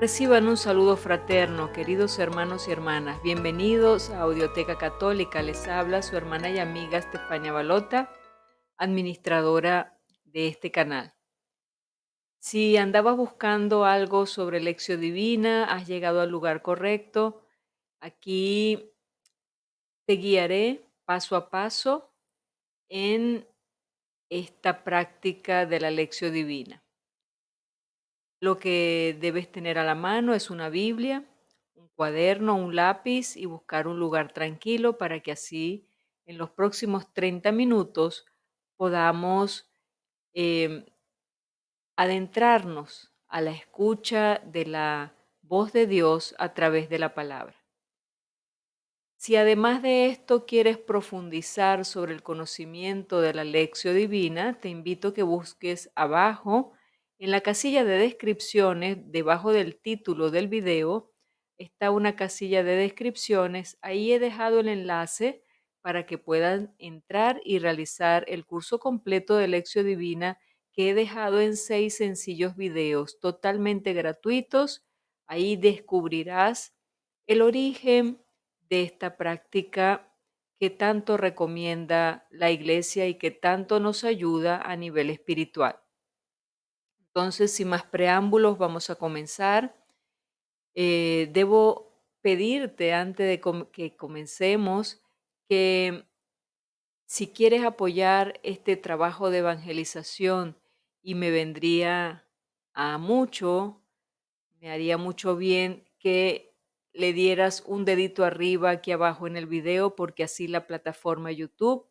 Reciban un saludo fraterno, queridos hermanos y hermanas. Bienvenidos a Audioteca Católica. Les habla su hermana y amiga Estefania Balota, administradora de este canal. Si andabas buscando algo sobre lección divina, has llegado al lugar correcto. Aquí te guiaré paso a paso en esta práctica de la lección divina. Lo que debes tener a la mano es una Biblia, un cuaderno, un lápiz y buscar un lugar tranquilo para que así en los próximos 30 minutos podamos em, adentrarnos a la escucha de la voz de Dios a través de la palabra. Si además de esto quieres profundizar sobre el conocimiento de la lección divina, te invito a que busques abajo en la casilla de descripciones, debajo del título del video, está una casilla de descripciones. Ahí he dejado el enlace para que puedan entrar y realizar el curso completo de Lección Divina que he dejado en seis sencillos videos totalmente gratuitos. Ahí descubrirás el origen de esta práctica que tanto recomienda la Iglesia y que tanto nos ayuda a nivel espiritual. Entonces, sin más preámbulos, vamos a comenzar. Eh, debo pedirte antes de que comencemos que si quieres apoyar este trabajo de evangelización y me vendría a mucho, me haría mucho bien que le dieras un dedito arriba aquí abajo en el video porque así la plataforma YouTube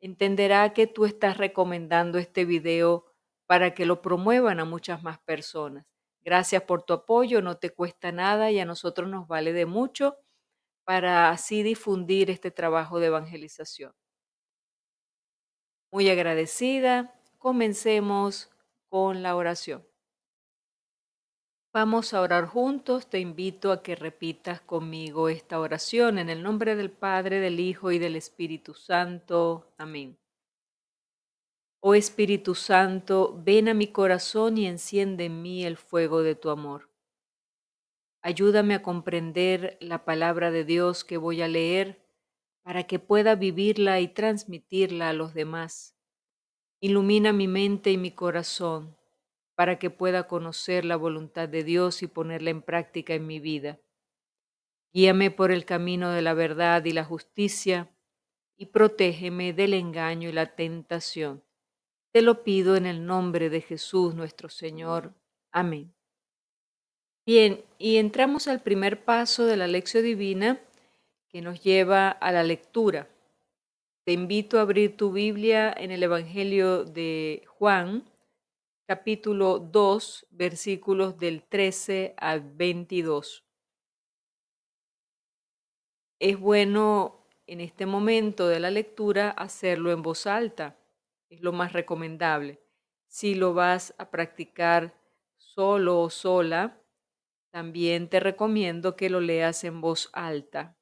entenderá que tú estás recomendando este video para que lo promuevan a muchas más personas. Gracias por tu apoyo, no te cuesta nada y a nosotros nos vale de mucho para así difundir este trabajo de evangelización. Muy agradecida, comencemos con la oración. Vamos a orar juntos, te invito a que repitas conmigo esta oración en el nombre del Padre, del Hijo y del Espíritu Santo. Amén. Oh Espíritu Santo, ven a mi corazón y enciende en mí el fuego de tu amor. Ayúdame a comprender la palabra de Dios que voy a leer para que pueda vivirla y transmitirla a los demás. Ilumina mi mente y mi corazón para que pueda conocer la voluntad de Dios y ponerla en práctica en mi vida. Guíame por el camino de la verdad y la justicia y protégeme del engaño y la tentación te lo pido en el nombre de Jesús nuestro Señor. Amén. Bien, y entramos al primer paso de la lección divina que nos lleva a la lectura. Te invito a abrir tu Biblia en el Evangelio de Juan, capítulo 2, versículos del 13 al 22. Es bueno en este momento de la lectura hacerlo en voz alta es lo más recomendable. Si lo vas a practicar solo o sola, también te recomiendo que lo leas en voz alta.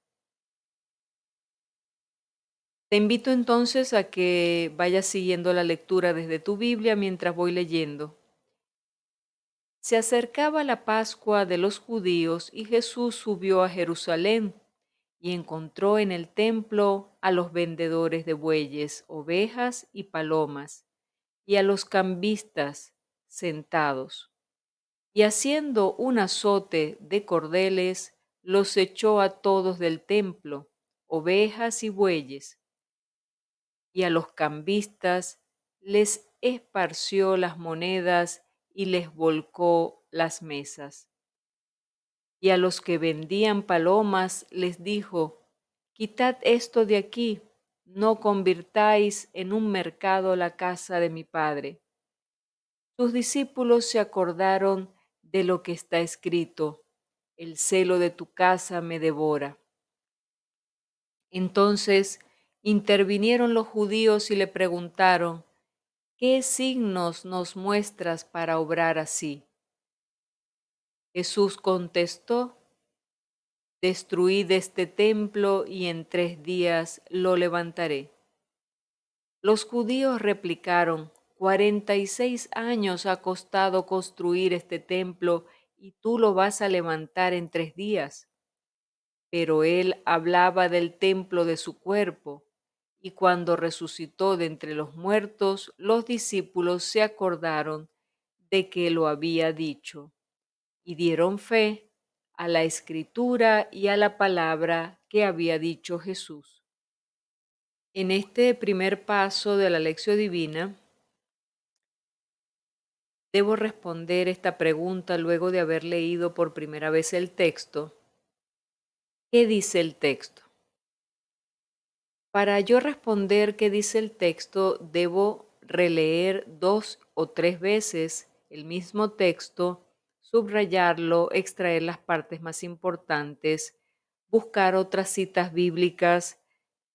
Te invito entonces a que vayas siguiendo la lectura desde tu Biblia mientras voy leyendo. Se acercaba la Pascua de los judíos y Jesús subió a Jerusalén y encontró en el templo a los vendedores de bueyes, ovejas y palomas, y a los cambistas sentados. Y haciendo un azote de cordeles, los echó a todos del templo, ovejas y bueyes. Y a los cambistas les esparció las monedas y les volcó las mesas. Y a los que vendían palomas les dijo, Quitad esto de aquí, no convirtáis en un mercado la casa de mi padre. Sus discípulos se acordaron de lo que está escrito, el celo de tu casa me devora. Entonces intervinieron los judíos y le preguntaron, ¿qué signos nos muestras para obrar así? Jesús contestó, Destruid este templo y en tres días lo levantaré. Los judíos replicaron, Cuarenta y seis años ha costado construir este templo y tú lo vas a levantar en tres días. Pero él hablaba del templo de su cuerpo, y cuando resucitó de entre los muertos, los discípulos se acordaron de que lo había dicho y dieron fe a la escritura y a la palabra que había dicho Jesús. En este primer paso de la lección divina, debo responder esta pregunta luego de haber leído por primera vez el texto. ¿Qué dice el texto? Para yo responder qué dice el texto, debo releer dos o tres veces el mismo texto subrayarlo, extraer las partes más importantes, buscar otras citas bíblicas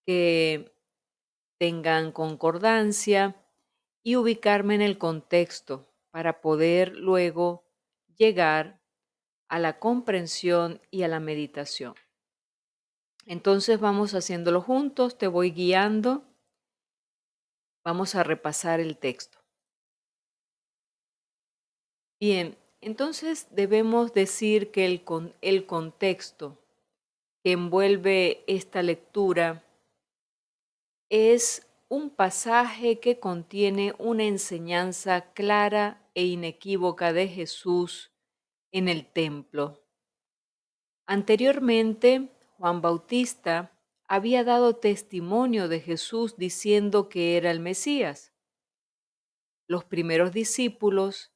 que tengan concordancia y ubicarme en el contexto para poder luego llegar a la comprensión y a la meditación. Entonces vamos haciéndolo juntos, te voy guiando. Vamos a repasar el texto. Bien, entonces debemos decir que el, el contexto que envuelve esta lectura es un pasaje que contiene una enseñanza clara e inequívoca de Jesús en el templo. Anteriormente, Juan Bautista había dado testimonio de Jesús diciendo que era el Mesías. Los primeros discípulos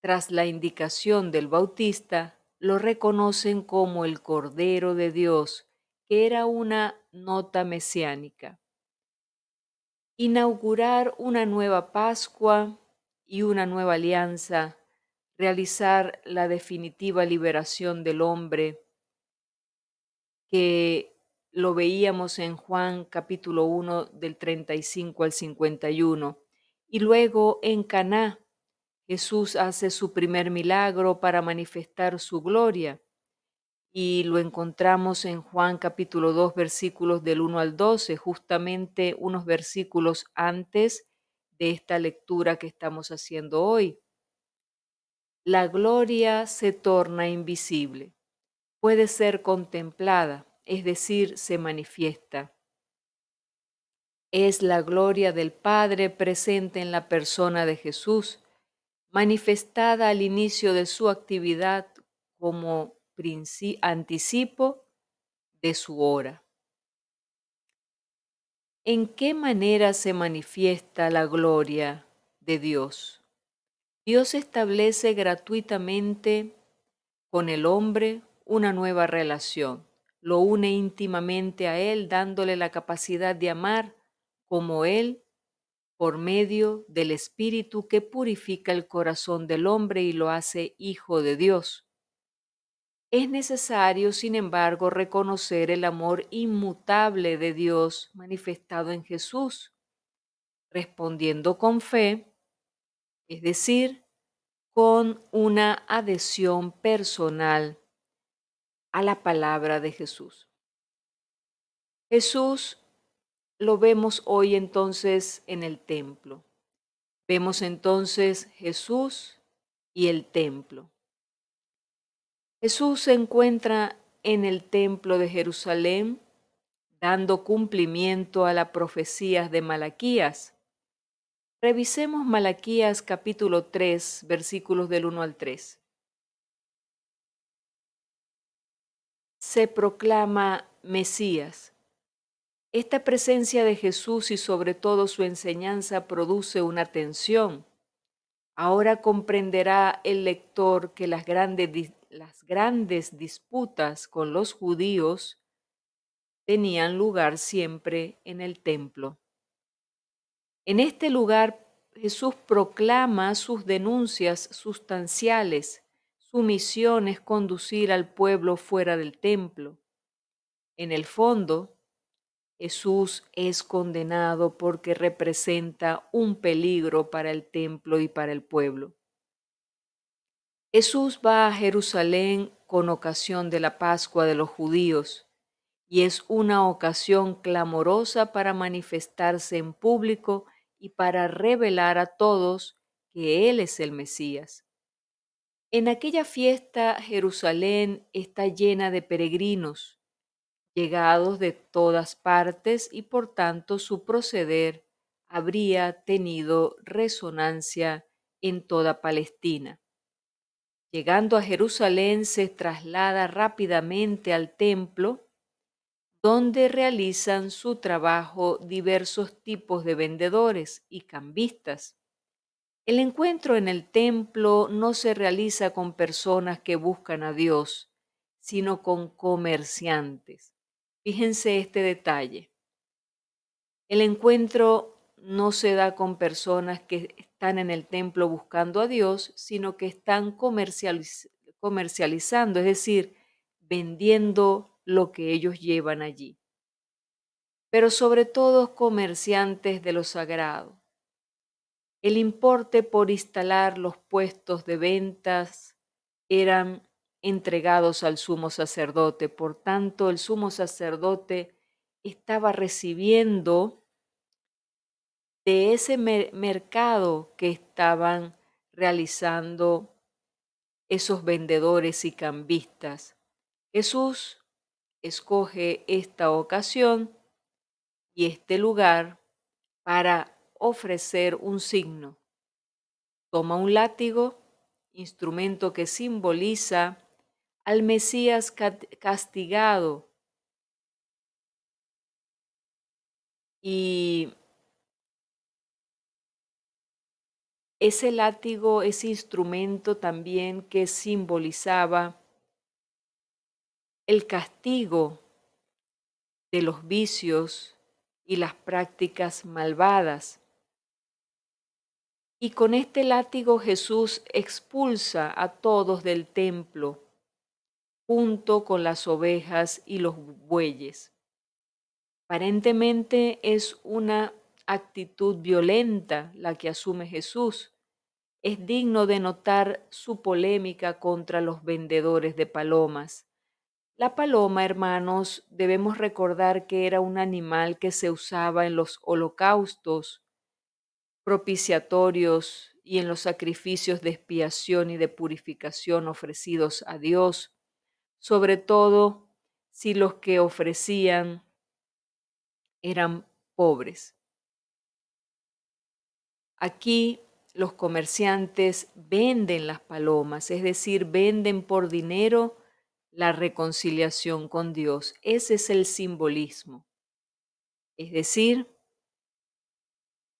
tras la indicación del Bautista, lo reconocen como el Cordero de Dios, que era una nota mesiánica. Inaugurar una nueva Pascua y una nueva alianza, realizar la definitiva liberación del hombre, que lo veíamos en Juan capítulo 1 del 35 al 51, y luego en Caná, Jesús hace su primer milagro para manifestar su gloria y lo encontramos en Juan capítulo 2 versículos del 1 al 12, justamente unos versículos antes de esta lectura que estamos haciendo hoy. La gloria se torna invisible, puede ser contemplada, es decir, se manifiesta. Es la gloria del Padre presente en la persona de Jesús manifestada al inicio de su actividad como anticipo de su hora. ¿En qué manera se manifiesta la gloria de Dios? Dios establece gratuitamente con el hombre una nueva relación, lo une íntimamente a Él dándole la capacidad de amar como Él por medio del Espíritu que purifica el corazón del hombre y lo hace hijo de Dios. Es necesario, sin embargo, reconocer el amor inmutable de Dios manifestado en Jesús, respondiendo con fe, es decir, con una adhesión personal a la palabra de Jesús. Jesús lo vemos hoy entonces en el templo. Vemos entonces Jesús y el templo. Jesús se encuentra en el templo de Jerusalén dando cumplimiento a las profecía de Malaquías. Revisemos Malaquías capítulo 3, versículos del 1 al 3. Se proclama Mesías, esta presencia de Jesús y sobre todo su enseñanza produce una tensión. Ahora comprenderá el lector que las grandes, las grandes disputas con los judíos tenían lugar siempre en el templo. En este lugar Jesús proclama sus denuncias sustanciales. Su misión es conducir al pueblo fuera del templo. En el fondo, Jesús es condenado porque representa un peligro para el templo y para el pueblo. Jesús va a Jerusalén con ocasión de la Pascua de los judíos y es una ocasión clamorosa para manifestarse en público y para revelar a todos que Él es el Mesías. En aquella fiesta Jerusalén está llena de peregrinos llegados de todas partes y por tanto su proceder habría tenido resonancia en toda Palestina. Llegando a Jerusalén se traslada rápidamente al templo, donde realizan su trabajo diversos tipos de vendedores y cambistas. El encuentro en el templo no se realiza con personas que buscan a Dios, sino con comerciantes. Fíjense este detalle. El encuentro no se da con personas que están en el templo buscando a Dios, sino que están comercializando, es decir, vendiendo lo que ellos llevan allí. Pero sobre todo comerciantes de lo sagrado. El importe por instalar los puestos de ventas eran entregados al sumo sacerdote. Por tanto, el sumo sacerdote estaba recibiendo de ese mercado que estaban realizando esos vendedores y cambistas. Jesús escoge esta ocasión y este lugar para ofrecer un signo. Toma un látigo, instrumento que simboliza al Mesías castigado. Y ese látigo, ese instrumento también que simbolizaba el castigo de los vicios y las prácticas malvadas. Y con este látigo Jesús expulsa a todos del templo junto con las ovejas y los bueyes. Aparentemente es una actitud violenta la que asume Jesús. Es digno de notar su polémica contra los vendedores de palomas. La paloma, hermanos, debemos recordar que era un animal que se usaba en los holocaustos propiciatorios y en los sacrificios de expiación y de purificación ofrecidos a Dios sobre todo si los que ofrecían eran pobres. Aquí los comerciantes venden las palomas, es decir, venden por dinero la reconciliación con Dios. Ese es el simbolismo. Es decir,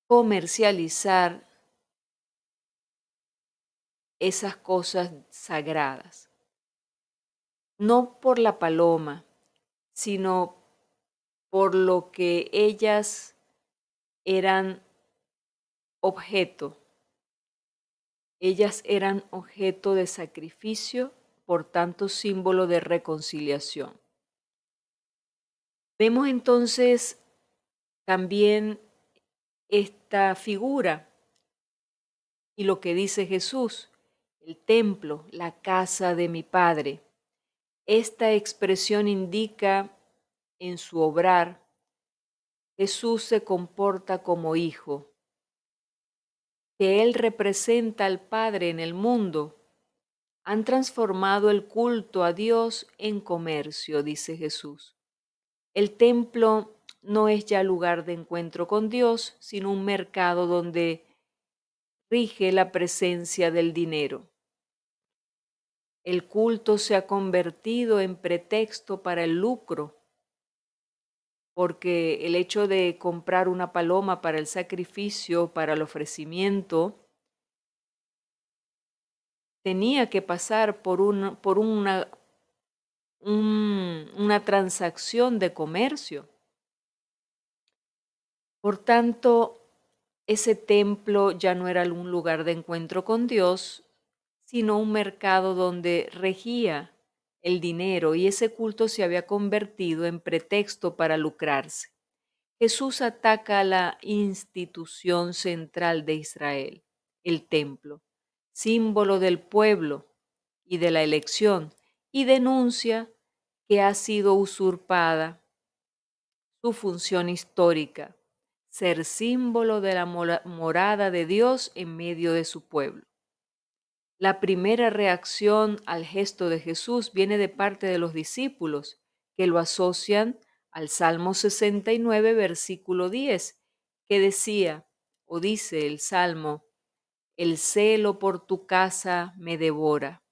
comercializar esas cosas sagradas no por la paloma, sino por lo que ellas eran objeto. Ellas eran objeto de sacrificio, por tanto símbolo de reconciliación. Vemos entonces también esta figura y lo que dice Jesús, el templo, la casa de mi Padre. Esta expresión indica en su obrar, Jesús se comporta como hijo, que Él representa al Padre en el mundo. Han transformado el culto a Dios en comercio, dice Jesús. El templo no es ya lugar de encuentro con Dios, sino un mercado donde rige la presencia del dinero. El culto se ha convertido en pretexto para el lucro, porque el hecho de comprar una paloma para el sacrificio, para el ofrecimiento, tenía que pasar por, por una, una transacción de comercio. Por tanto, ese templo ya no era un lugar de encuentro con Dios, sino un mercado donde regía el dinero y ese culto se había convertido en pretexto para lucrarse. Jesús ataca a la institución central de Israel, el templo, símbolo del pueblo y de la elección, y denuncia que ha sido usurpada su función histórica, ser símbolo de la morada de Dios en medio de su pueblo. La primera reacción al gesto de Jesús viene de parte de los discípulos, que lo asocian al Salmo 69, versículo 10, que decía, o dice el Salmo, el celo por tu casa me devora.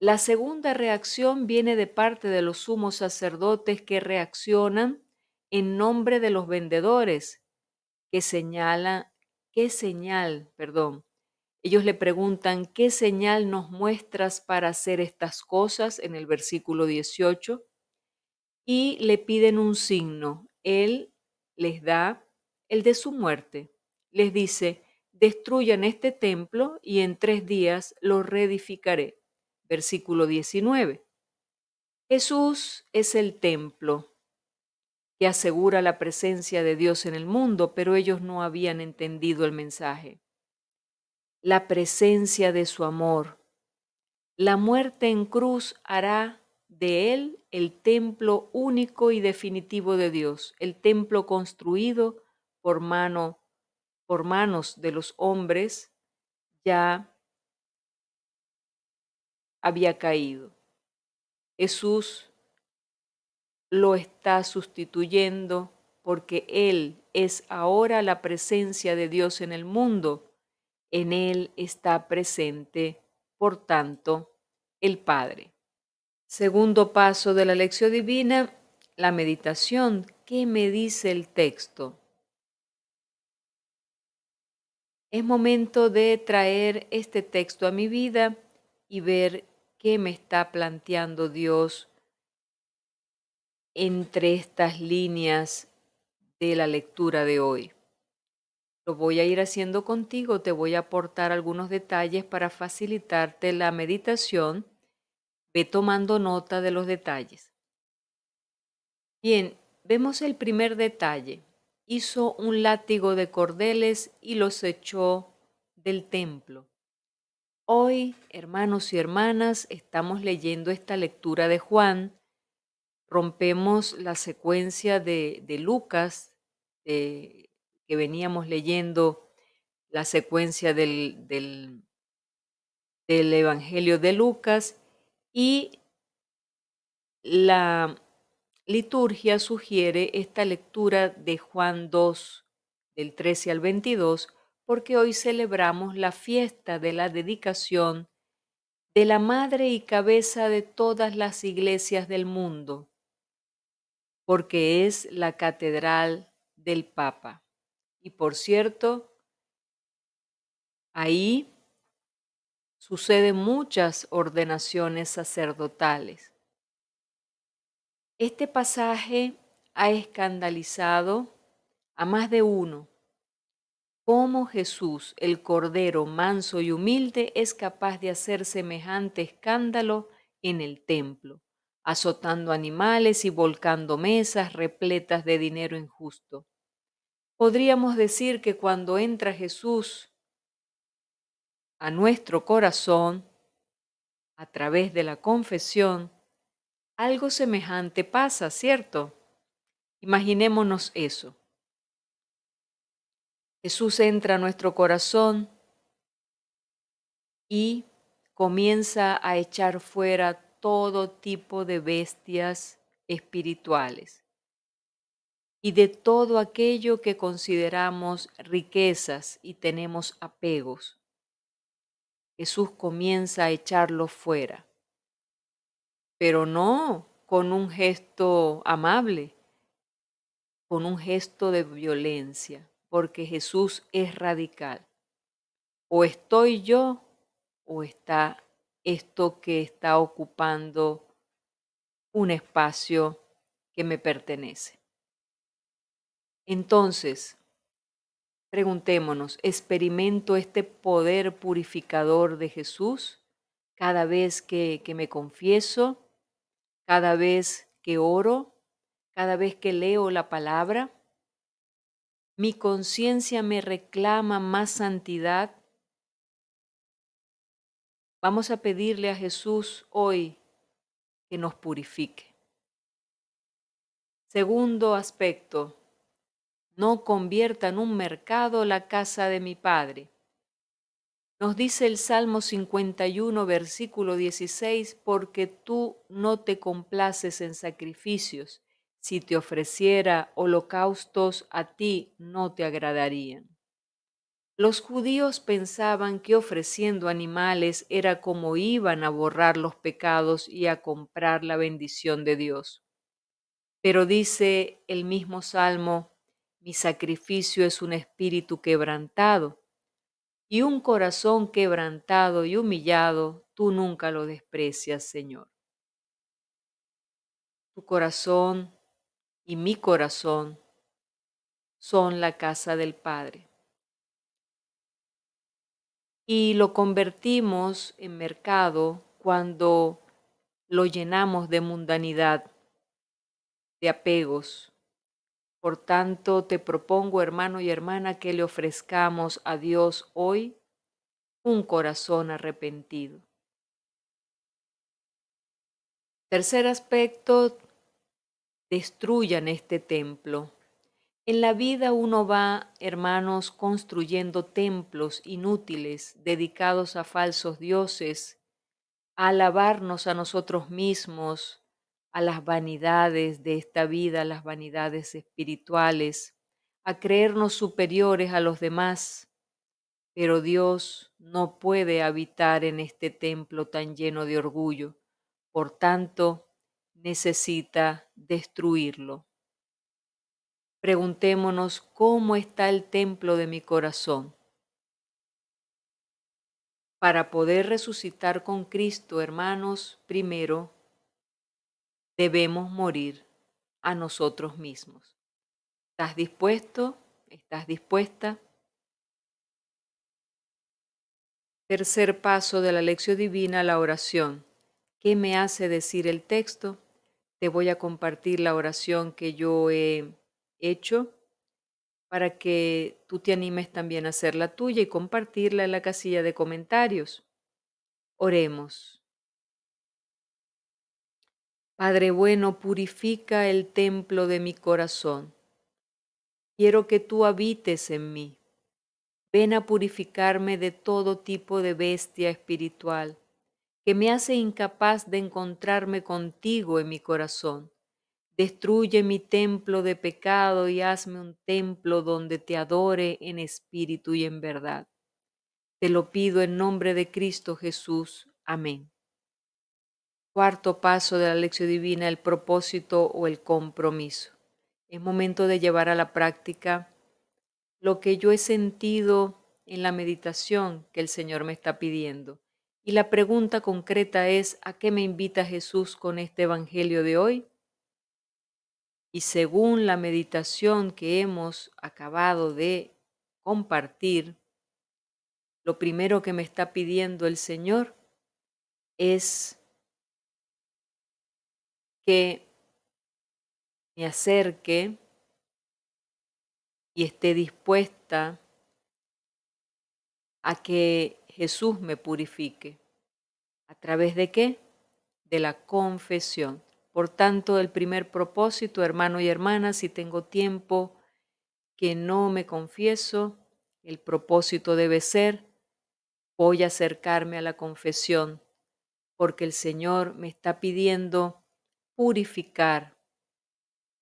La segunda reacción viene de parte de los sumos sacerdotes que reaccionan en nombre de los vendedores, que señala, qué señal, perdón, ellos le preguntan, ¿qué señal nos muestras para hacer estas cosas? en el versículo 18. Y le piden un signo. Él les da el de su muerte. Les dice, destruyan este templo y en tres días lo reedificaré. Versículo 19. Jesús es el templo que asegura la presencia de Dios en el mundo, pero ellos no habían entendido el mensaje la presencia de su amor. La muerte en cruz hará de él el templo único y definitivo de Dios, el templo construido por mano por manos de los hombres ya había caído. Jesús lo está sustituyendo porque Él es ahora la presencia de Dios en el mundo en Él está presente, por tanto, el Padre. Segundo paso de la lección divina, la meditación. ¿Qué me dice el texto? Es momento de traer este texto a mi vida y ver qué me está planteando Dios entre estas líneas de la lectura de hoy. Lo voy a ir haciendo contigo, te voy a aportar algunos detalles para facilitarte la meditación. Ve tomando nota de los detalles. Bien, vemos el primer detalle. Hizo un látigo de cordeles y los echó del templo. Hoy, hermanos y hermanas, estamos leyendo esta lectura de Juan. Rompemos la secuencia de, de Lucas, de que veníamos leyendo la secuencia del, del, Evangelio de Lucas y la liturgia sugiere esta lectura de Juan 2, del 13 al 22, porque hoy celebramos la fiesta de la dedicación de la madre y cabeza de todas las iglesias del mundo, porque es la catedral del Papa. Y por cierto, ahí suceden muchas ordenaciones sacerdotales. Este pasaje ha escandalizado a más de uno. Cómo Jesús, el Cordero manso y humilde, es capaz de hacer semejante escándalo en el templo, azotando animales y volcando mesas repletas de dinero injusto podríamos decir que cuando entra Jesús a nuestro corazón, a través de la confesión, algo semejante pasa, ¿cierto? Imaginémonos eso. Jesús entra a nuestro corazón y comienza a echar fuera todo tipo de bestias espirituales y de todo aquello que consideramos riquezas y tenemos apegos. Jesús comienza a echarlo fuera, pero no con un gesto amable, con un gesto de violencia, porque Jesús es radical. O estoy yo o está esto que está ocupando un espacio que me pertenece. Entonces, preguntémonos, ¿experimento este poder purificador de Jesús cada vez que, que me confieso, cada vez que oro, cada vez que leo la palabra? mi conciencia me reclama más santidad. Vamos a pedirle a Jesús hoy que nos purifique. Segundo aspecto, no convierta en un mercado la casa de mi Padre. Nos dice el Salmo 51, versículo 16, porque tú no te complaces en sacrificios, si te ofreciera holocaustos a ti no te agradarían. Los judíos pensaban que ofreciendo animales era como iban a borrar los pecados y a comprar la bendición de Dios. Pero dice el mismo Salmo, mi sacrificio es un espíritu quebrantado. Y un corazón quebrantado y humillado, tú nunca lo desprecias, Señor. Tu corazón y mi corazón son la casa del Padre. Y lo convertimos en mercado cuando lo llenamos de mundanidad, de apegos, por tanto, te propongo, hermano y hermana, que le ofrezcamos a Dios hoy un corazón arrepentido. Tercer aspecto, destruyan este templo. En la vida uno va, hermanos, construyendo templos inútiles dedicados a falsos dioses, a alabarnos a nosotros mismos, a las vanidades de esta vida, a las vanidades espirituales, a creernos superiores a los demás. Pero Dios no puede habitar en este templo tan lleno de orgullo, por tanto necesita destruirlo. Preguntémonos cómo está el templo de mi corazón. Para poder resucitar con Cristo, hermanos, primero debemos morir a nosotros mismos. ¿Estás dispuesto? ¿Estás dispuesta? Tercer paso de la lección divina, la oración. ¿Qué me hace decir el texto? Te voy a compartir la oración que yo he hecho para que tú te animes también a hacer la tuya y compartirla en la casilla de comentarios. Oremos. Padre bueno, purifica el templo de mi corazón. Quiero que tú habites en mí. Ven a purificarme de todo tipo de bestia espiritual que me hace incapaz de encontrarme contigo en mi corazón. Destruye mi templo de pecado y hazme un templo donde te adore en espíritu y en verdad. Te lo pido en nombre de Cristo Jesús. Amén. Cuarto paso de la lección divina, el propósito o el compromiso. Es momento de llevar a la práctica lo que yo he sentido en la meditación que el Señor me está pidiendo. Y la pregunta concreta es, ¿a qué me invita Jesús con este Evangelio de hoy? Y según la meditación que hemos acabado de compartir, lo primero que me está pidiendo el Señor es que me acerque y esté dispuesta a que Jesús me purifique. ¿A través de qué? De la confesión. Por tanto, el primer propósito, hermano y hermana, si tengo tiempo que no me confieso, el propósito debe ser, voy a acercarme a la confesión, porque el Señor me está pidiendo purificar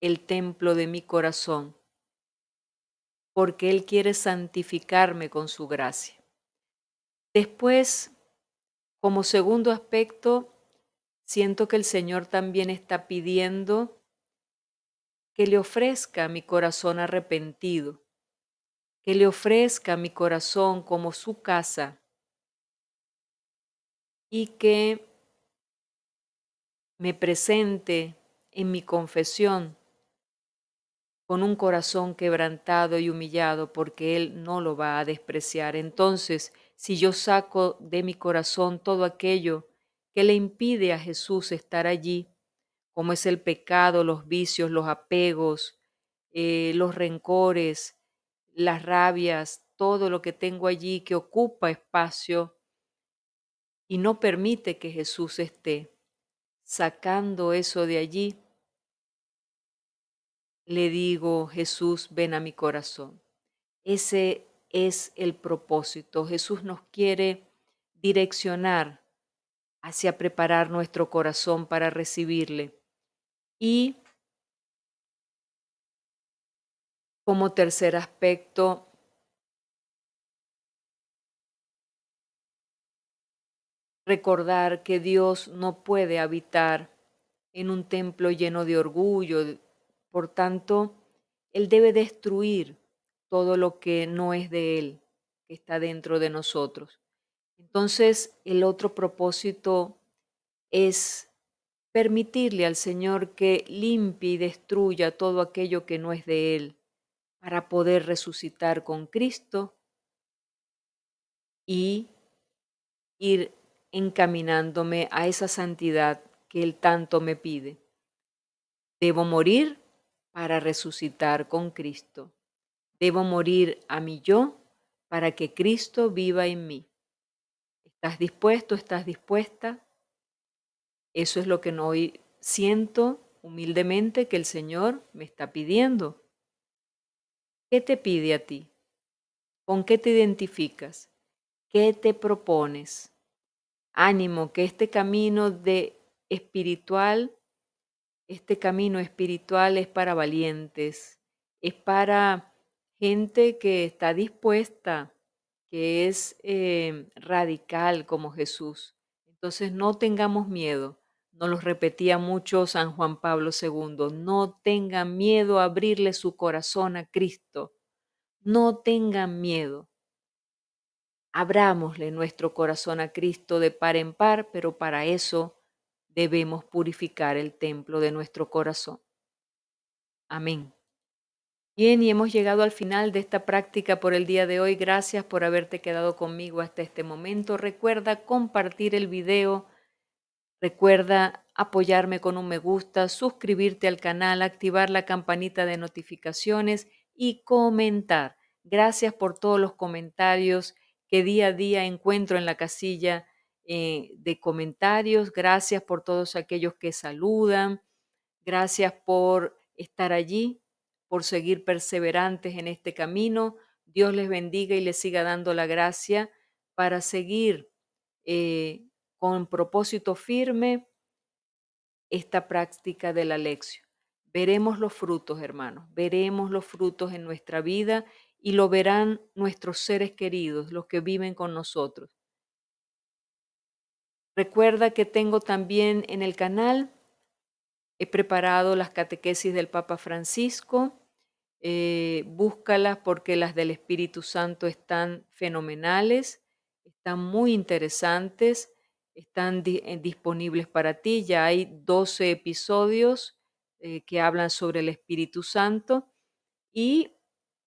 el templo de mi corazón, porque Él quiere santificarme con su gracia. Después, como segundo aspecto, siento que el Señor también está pidiendo que le ofrezca mi corazón arrepentido, que le ofrezca mi corazón como su casa y que me presente en mi confesión con un corazón quebrantado y humillado porque Él no lo va a despreciar. Entonces, si yo saco de mi corazón todo aquello que le impide a Jesús estar allí, como es el pecado, los vicios, los apegos, eh, los rencores, las rabias, todo lo que tengo allí que ocupa espacio y no permite que Jesús esté sacando eso de allí, le digo, Jesús, ven a mi corazón. Ese es el propósito. Jesús nos quiere direccionar hacia preparar nuestro corazón para recibirle. Y como tercer aspecto, recordar que Dios no puede habitar en un templo lleno de orgullo, por tanto, Él debe destruir todo lo que no es de Él, que está dentro de nosotros. Entonces, el otro propósito es permitirle al Señor que limpie y destruya todo aquello que no es de Él, para poder resucitar con Cristo y ir encaminándome a esa santidad que Él tanto me pide. Debo morir para resucitar con Cristo. Debo morir a mi yo para que Cristo viva en mí. ¿Estás dispuesto? ¿Estás dispuesta? Eso es lo que hoy siento humildemente que el Señor me está pidiendo. ¿Qué te pide a ti? ¿Con qué te identificas? ¿Qué te propones? Ánimo, que este camino de espiritual, este camino espiritual es para valientes, es para gente que está dispuesta, que es eh, radical como Jesús. Entonces no tengamos miedo. no lo repetía mucho San Juan Pablo II. No tengan miedo a abrirle su corazón a Cristo. No tengan miedo. Abrámosle nuestro corazón a Cristo de par en par, pero para eso debemos purificar el templo de nuestro corazón. Amén. Bien, y hemos llegado al final de esta práctica por el día de hoy. Gracias por haberte quedado conmigo hasta este momento. Recuerda compartir el video. Recuerda apoyarme con un me gusta, suscribirte al canal, activar la campanita de notificaciones y comentar. Gracias por todos los comentarios que día a día encuentro en la casilla eh, de comentarios. Gracias por todos aquellos que saludan. Gracias por estar allí, por seguir perseverantes en este camino. Dios les bendiga y les siga dando la gracia para seguir eh, con propósito firme esta práctica de la lección. Veremos los frutos, hermanos, veremos los frutos en nuestra vida y lo verán nuestros seres queridos, los que viven con nosotros. Recuerda que tengo también en el canal, he preparado las catequesis del Papa Francisco, eh, búscalas porque las del Espíritu Santo están fenomenales, están muy interesantes, están eh, disponibles para ti, ya hay 12 episodios eh, que hablan sobre el Espíritu Santo y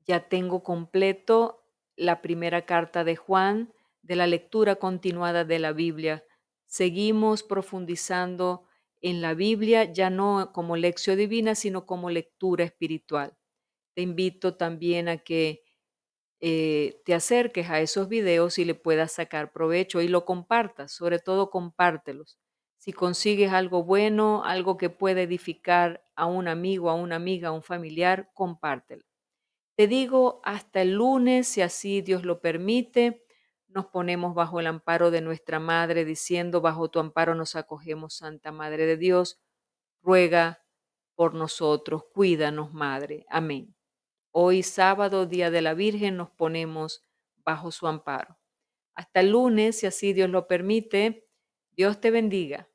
ya tengo completo la primera carta de Juan de la lectura continuada de la Biblia. Seguimos profundizando en la Biblia, ya no como lección divina, sino como lectura espiritual. Te invito también a que eh, te acerques a esos videos y le puedas sacar provecho y lo compartas, sobre todo compártelos. Si consigues algo bueno, algo que pueda edificar a un amigo, a una amiga, a un familiar, compártelo. Te digo, hasta el lunes, si así Dios lo permite, nos ponemos bajo el amparo de nuestra Madre, diciendo, bajo tu amparo nos acogemos, Santa Madre de Dios, ruega por nosotros, cuídanos, Madre. Amén. Hoy sábado, Día de la Virgen, nos ponemos bajo su amparo. Hasta el lunes, si así Dios lo permite, Dios te bendiga.